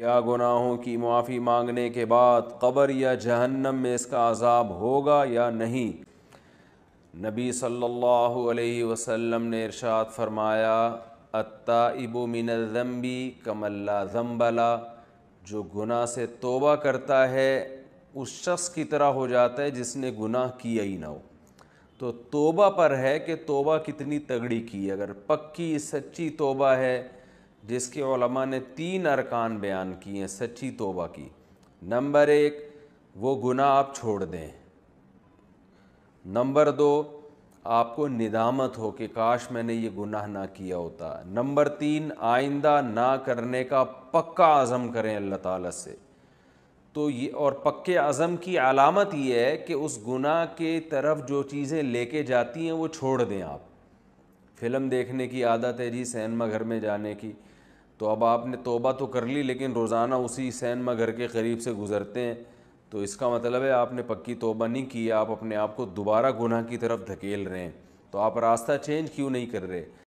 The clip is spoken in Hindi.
क्या गुनाहों की माफ़ी मांगने के बाद कब्र या जहन्नम में इसका अजाब होगा या नहीं नबी सल्लल्लाहु अलैहि वसल्लम ने इरशाद फरमाया अत्ताइबु मिनज़म्बी कमल्ला ज़म्बला जो गुनाह से तोबा करता है उस शख्स की तरह हो जाता है जिसने गुनाह किया ही ना हो तो तोबा पर है कि तोबा कितनी तगड़ी की अगर पक्की सच्ची तोबा है जिसके ओलमा ने तीन अरकान बयान किए हैं सच्ची तोबा की नंबर एक वो गुनाह आप छोड़ दें नंबर दो आपको निदामत हो कि काश मैंने ये गुनाह ना किया होता नंबर तीन आइंदा ना करने का पक्का आज़म करें अल्लाह ताला से तो ये और पक्के आज़म की अलामत ये है कि उस गुनाह के तरफ जो चीज़ें लेके जाती हैं वो छोड़ दें आप फिल्म देखने की आदत है जी सिनेमा घर में जाने की तो अब आपने तोबा तो कर ली लेकिन रोज़ाना उसी सैनमा घर के करीब से गुज़रते हैं तो इसका मतलब है आपने पक्की तोबा नहीं की आप अपने आप को दोबारा गुनाह की तरफ धकेल रहे हैं तो आप रास्ता चेंज क्यों नहीं कर रहे